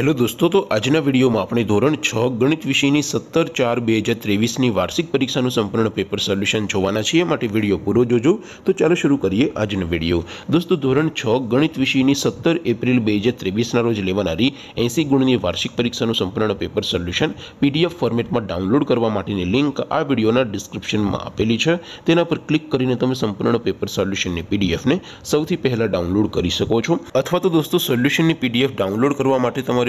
hello દોસ્તો તો આજના વિડીયોમાં આપણે ધોરણ છ ગણિત વિષયની સત્તર ચાર બે હજાર ત્રેવીસની વાર્ષિક પરીક્ષાનું સંપૂર્ણ પેપર સોલ્યુશન જોવાના છીએ માટે વિડીયો પૂરો જોજો તો ચાલો શરૂ કરીએ આજનો વિડીયો દોસ્તો ધોરણ છ ગણિત વિષયની સત્તર એપ્રિલ બે હજાર ત્રેવીસના રોજ લેવાનારી એંસી ગુણની વાર્ષિક પરીક્ષાનું સંપૂર્ણ પેપર સોલ્યુશન પીડીએફ ફોર્મેટમાં ડાઉનલોડ કરવા માટેની લિંક આ વિડીયોના ડિસ્ક્રિપ્શનમાં આપેલી છે તેના પર ક્લિક કરીને તમે સંપૂર્ણ પેપર સોલ્યુશનની પીડીએફને સૌથી પહેલાં ડાઉનલોડ કરી શકો છો અથવા તો દોસ્તો સોલ્યુશનની પીડીએફ ડાઉનલોડ કરવા માટે તમારે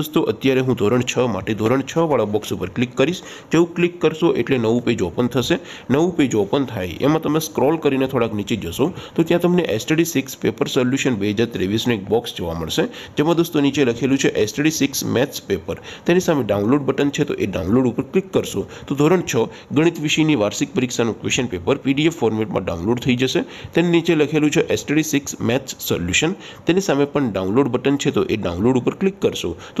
દોસ્તો અત્યારે હું ધોરણ છ માટે ધોરણ છ વાળા બોક્સ ઉપર ક્લિક કરીશ જેવું ક્લિક કરશો એટલે નવું પેજ ઓપન થશે નવું પેજ ઓપન થાય એમાં તમે સ્ક્રોલ કરીને થોડાક નીચે જશો તો ત્યાં તમને એસટડી સિક્સ પેપર સોલ્યુશન બે હજાર ત્રેવીસનું એક બોક્સ જોવા મળશે જેમાં દોસ્તો નીચે લખેલું છે એસટડી સિક્સ મેથ્સ પેપર તેની સામે ડાઉનલોડ બટન છે તો એ ડાઉનલોડ ઉપર ક્લિક કરશો તો ધોરણ છ ગણિત વિષયની વાર્ષિક પરીક્ષાનું ક્વેશ્ચન પેપર પીડીએફ ફોર્મેટમાં ડાઉનલોડ થઈ જશે તેની નીચે લખેલું છે એસટડી સિક્સ મેથ્સ સોલ્યુશન તેની સામે પણ ડાઉનલોડ બટન છે તો એ ડાઉનલોડ ઉપર ક્લિક કરશો તો